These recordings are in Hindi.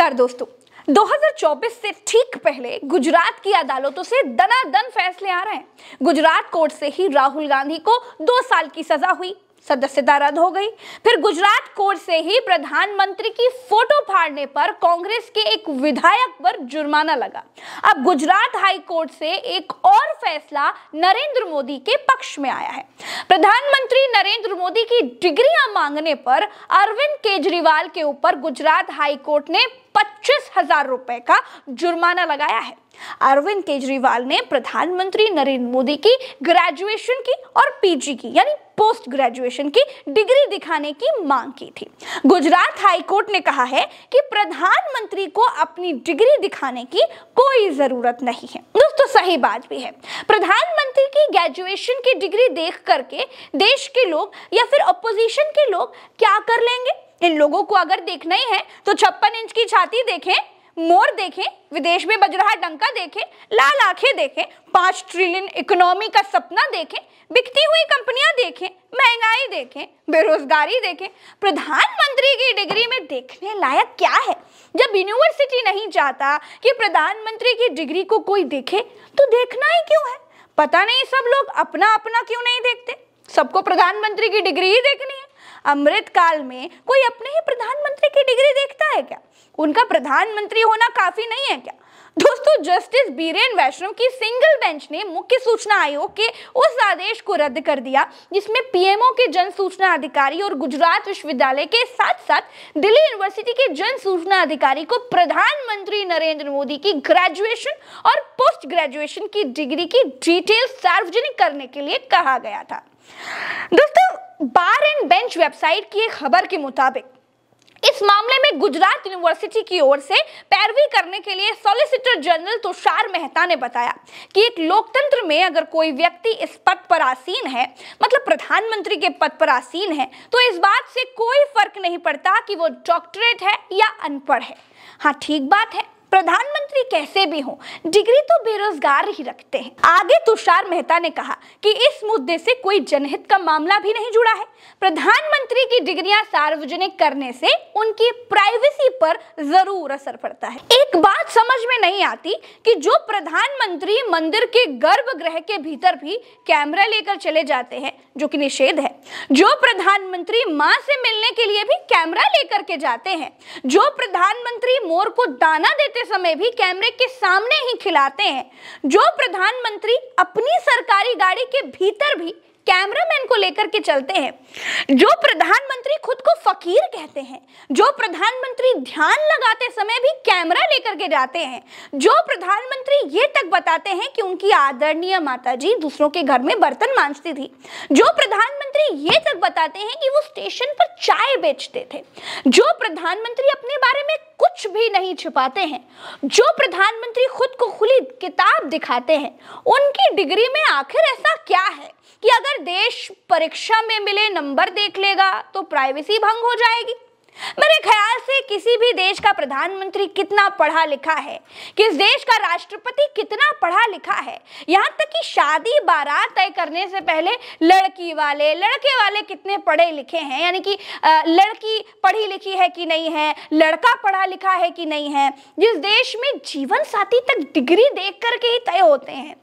नमस्कार दोस्तों 2024 से ठीक पहले गुजरात की अदालतों से दनादन फैसले आ रहे हैं गुजरात कोर्ट से ही राहुल गांधी को दो साल की सजा हुई सदस्यता रद्द हो गई फिर गुजरात कोर्ट से ही प्रधानमंत्री की फोटो फाड़ने पर कांग्रेस के एक विधायक पर जुर्माना लगा अब गुजरात हाई कोर्ट से एक और फैसला नरेंद्र मोदी के पक्ष में आया है प्रधानमंत्री नरेंद्र मोदी की डिग्रियां मांगने पर अरविंद केजरीवाल के ऊपर गुजरात हाई कोर्ट ने पच्चीस हजार रुपए का जुर्माना लगाया है अरविंद केजरीवाल ने प्रधानमंत्री नरेंद्र मोदी की ग्रेजुएशन की और पीजी की यानी पोस्ट ग्रेजुएशन की डिग्री दिखाने की मांग की थी गुजरात हाईकोर्ट ने कहा है कि प्रधानमंत्री को अपनी डिग्री दिखाने की कोई जरूरत नहीं है दोस्तों सही बात भी है प्रधानमंत्री की ग्रेजुएशन की डिग्री देख करके देश के लोग या फिर अपोजिशन के लोग क्या कर लेंगे इन लोगों को अगर देखना ही है तो छप्पन इंच की छाती देखें मोर देखें विदेश में बज रहा डंका देखें लाल आंखें देखें पांच ट्रिलियन इकोनॉमी का सपना देखें बिकती हुई कंपनियां देखें महंगाई देखें बेरोजगारी देखें प्रधानमंत्री की डिग्री में देखने लायक क्या है जब यूनिवर्सिटी नहीं चाहता कि प्रधानमंत्री की डिग्री को कोई देखे तो देखना ही क्यों है पता नहीं सब लोग अपना अपना क्यों नहीं देखते सबको प्रधानमंत्री की डिग्री ही देखनी है अमृतकाल में कोई अपने ही प्रधानमंत्री की डिग्री देखता है क्या उनका प्रधानमंत्री होना काफी नहीं है क्या दोस्तों जस्टिस बीरेन वैष्णव की सिंगल बेंच ने मुख्य सूचना आयोग के उस आदेश को रद्द कर दिया जिसमें पीएमओ के जन सूचना अधिकारी और गुजरात विश्वविद्यालय के साथ साथ दिल्ली यूनिवर्सिटी के जन सूचना अधिकारी को प्रधानमंत्री नरेंद्र मोदी की ग्रेजुएशन और पोस्ट ग्रेजुएशन की डिग्री की डिटेल सार्वजनिक करने के लिए कहा गया था दोस्तों बार एंड बेंच वेबसाइट की एक खबर के मुताबिक इस मामले में गुजरात यूनिवर्सिटी की ओर से पैरवी करने के लिए सॉलिसिटर जनरल तुषार मेहता ने बताया कि एक लोकतंत्र में अगर कोई व्यक्ति इस पद पर आसीन है मतलब प्रधानमंत्री के पद पर आसीन है तो इस बात से कोई फर्क नहीं पड़ता कि वो डॉक्टरेट है या अनपढ़ है हाँ ठीक बात है प्रधानमंत्री कैसे भी हो डिग्री तो बेरोजगार ही रखते हैं आगे तुषार मेहता ने कहा कि इस मुद्दे से कोई जनहित का मामला भी नहीं जुड़ा है प्रधानमंत्री की डिग्रियां सार्वजनिक करने से उनकी प्राइवेसी पर जरूर असर पड़ता है एक बात समझ में नहीं आती कि जो प्रधानमंत्री मंदिर के गर्भगृह के भीतर भी कैमरा लेकर चले जाते हैं जो कि निषेध है जो प्रधानमंत्री माँ से मिलने के लिए भी कैमरा लेकर के जाते हैं जो प्रधानमंत्री मोर को दाना देते के समय भी कैमरे के सामने ही खिलाते हैं जो प्रधानमंत्री अपनी सरकारी गाड़ी के भीतर भी कैमरामैन को लेकर के चलते हैं जो प्रधानमंत्री खुद को फकीर कहते हैं जो प्रधानमंत्री ध्यान लगाते समय भी कैमरा लेकर के जाते हैं जो प्रधानमंत्री ये तक बताते हैं कि उनकी आदरणीय माताजी दूसरों के घर में बर्तन मांझती थी जो प्रधान प्रधानमंत्री ये तक बताते हैं कि वो स्टेशन पर चाय बेचते थे जो प्रधानमंत्री अपने बारे में कुछ भी नहीं छुपाते हैं जो प्रधानमंत्री खुद को खुली किताब दिखाते हैं उनकी डिग्री में आखिर ऐसा क्या है कि अगर देश परीक्षा में मिले नंबर देख लेगा तो प्राइवेसी भंग हो जाएगी मेरे ख्याल से किसी भी देश का प्रधानमंत्री कितना पढ़ा लिखा है किस देश का राष्ट्रपति कितना पढ़ा लिखा है यहाँ तक कि शादी बारात तय करने से पहले लड़की वाले लड़के वाले कितने पढ़े लिखे हैं यानी कि लड़की पढ़ी लिखी है कि नहीं है लड़का पढ़ा लिखा है कि नहीं है जिस देश में जीवन साथी तक डिग्री देख करके ही तय होते हैं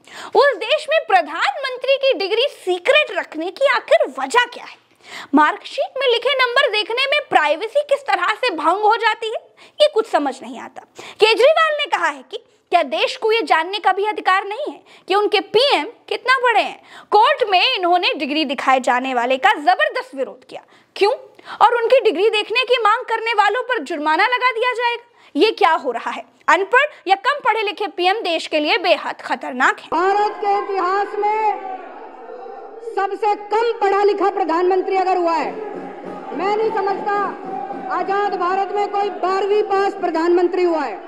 उस देश में प्रधानमंत्री की डिग्री सीक्रेट रखने की आखिर वजह क्या है मार्कशीट में लिखे नंबर देखने में प्राइवेसी किस तरह से भंग हो जाती है ये कुछ समझ नहीं आता केजरीवाल ने कहा है कि क्या देश को ये जानने का भी अधिकार नहीं है कि उनके पीएम कितना बड़े हैं कोर्ट में इन्होंने डिग्री दिखाए जाने वाले का जबरदस्त विरोध किया क्यों और उनकी डिग्री देखने की मांग करने वालों पर जुर्माना लगा दिया जाएगा ये क्या हो रहा है अनपढ़ या कम पढ़े लिखे पीएम देश के लिए बेहद खतरनाक है भारत के इतिहास में सबसे कम पढ़ा लिखा प्रधानमंत्री अगर हुआ है मैं नहीं समझता आजाद भारत में कोई बारहवीं पास प्रधानमंत्री हुआ है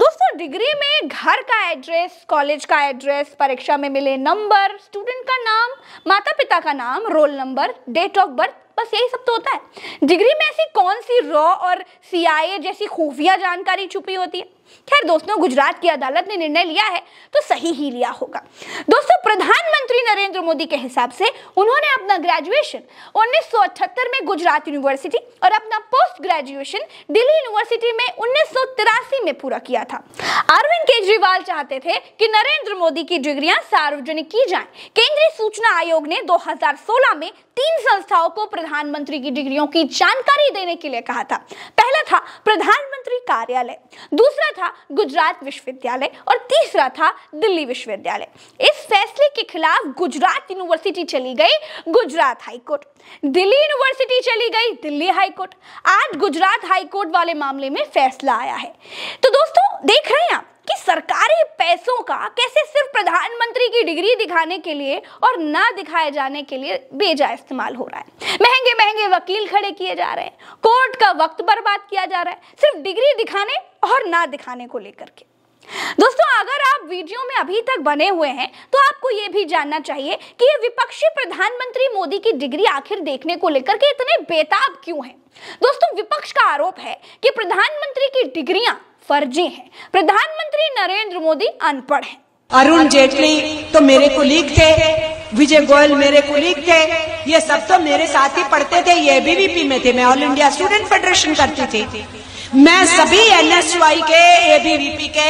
दोस्तों डिग्री में घर का एड्रेस कॉलेज का एड्रेस परीक्षा में मिले नंबर स्टूडेंट का नाम माता पिता का नाम roll number date of birth बस यही सब तो होता है डिग्री में ऐसी कौन सी रॉ और सीआईए जैसी खुफिया जानकारी छुपी होती है खैर दोस्तों गुजरात की अदालत ने निर्णय लिया है तो सही ही लिया होगा दोस्तों प्रधानमंत्री नरेंद्र मोदी के हिसाब से उन्होंने अपना ग्रेजुएशन 1978 में गुजरात यूनिवर्सिटी और अपना पोस्ट ग्रेजुएशन दिल्ली यूनिवर्सिटी में उन्नीस में पूरा किया था अरविंद केजरीवाल चाहते थे कि नरेंद्र मोदी की डिग्रियां सार्वजनिक की जाए केंद्रीय सूचना आयोग ने दो में तीन संस्थाओं को प्रधानमंत्री की डिग्रियों की जानकारी देने के लिए कहा था था प्रधानमंत्री कार्यालय दूसरा था गुजरात विश्वविद्यालय और तीसरा था दिल्ली विश्वविद्यालय इस फैसले के खिलाफ गुजरात यूनिवर्सिटी चली गई गुजरात हाईकोर्ट दिल्ली यूनिवर्सिटी चली गई दिल्ली हाईकोर्ट आज गुजरात हाईकोर्ट वाले मामले में फैसला आया है तो दोस्तों देख रहे हैं आप कि सरकारी पैसों का कैसे सिर्फ प्रधानमंत्री की डिग्री दिखाने के लिए और ना दिखाए जाने के लिए बेजा इस्तेमाल हो रहा है महंगे महंगे वकील खड़े किए जा रहे हैं कोर्ट का वक्त बर्बाद किया जा रहा है सिर्फ डिग्री दिखाने और ना दिखाने को लेकर के दोस्तों अगर आप वीडियो में अभी तक बने हुए हैं तो आपको यह भी जानना चाहिए कि ये विपक्षी प्रधानमंत्री मोदी की डिग्री आखिर देखने को लेकर के इतने बेताब क्यों हैं दोस्तों विपक्ष का आरोप है कि प्रधानमंत्री की डिग्रियां फर्जी है प्रधानमंत्री नरेंद्र मोदी अनपढ़ है अरुण जेटली तो मेरे को कुलीग थे विजय गोयल मेरे को कुलीग थे ये सब तो मेरे साथ ही पढ़ते थे ये एबीवीपी में थे मैं ऑल इंडिया स्टूडेंट फेडरेशन करती थी मैं सभी वाई के एबीवीपी के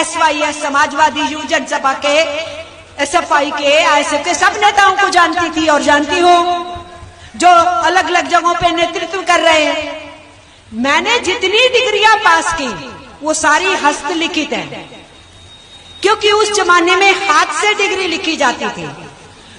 एस समाजवादी यू जनसभा के आई के एफ के सब नेताओं को जानती थी और जानती हूँ जो अलग अलग जगहों पे नेतृत्व कर रहे हैं मैंने जितनी डिग्रियां पास की वो सारी हस्तलिखित है क्योंकि उस जमाने में हाथ से डिग्री लिखी जाती थी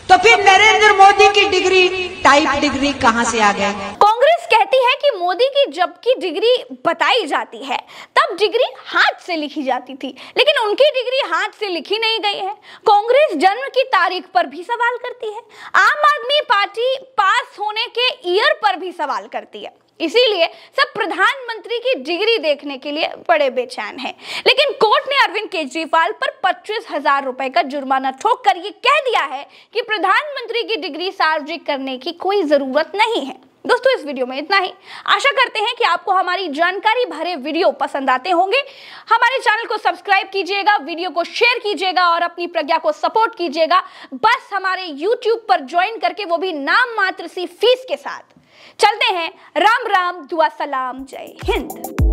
तो फिर नरेंद्र मोदी की डिग्री टाइप डिग्री कहां से आ गए कांग्रेस कहती है कि मोदी की जब की डिग्री बताई जाती है तब डिग्री हाथ से लिखी जाती थी लेकिन उनकी डिग्री हाथ से लिखी नहीं गई है कांग्रेस जन्म की तारीख पर भी सवाल करती है आम आदमी पार्टी पास होने के ईयर पर भी सवाल करती है इसीलिए सब प्रधानमंत्री की डिग्री देखने के लिए बड़े बेचैन हैं लेकिन कोर्ट ने अरविंद केजरीवाल पर पच्चीस हजार रुपए का जुर्माना ठोक कर ये कह दिया है कि प्रधानमंत्री की डिग्री सार्वजनिक करने की कोई जरूरत नहीं है दोस्तों इस वीडियो में इतना ही आशा करते हैं कि आपको हमारी जानकारी भरे वीडियो पसंद आते होंगे हमारे चैनल को सब्सक्राइब कीजिएगा वीडियो को शेयर कीजिएगा और अपनी प्रज्ञा को सपोर्ट कीजिएगा बस हमारे यूट्यूब पर ज्वाइन करके वो भी नाम मात्र सी फीस के साथ चलते हैं राम राम दुआ सलाम जय हिंद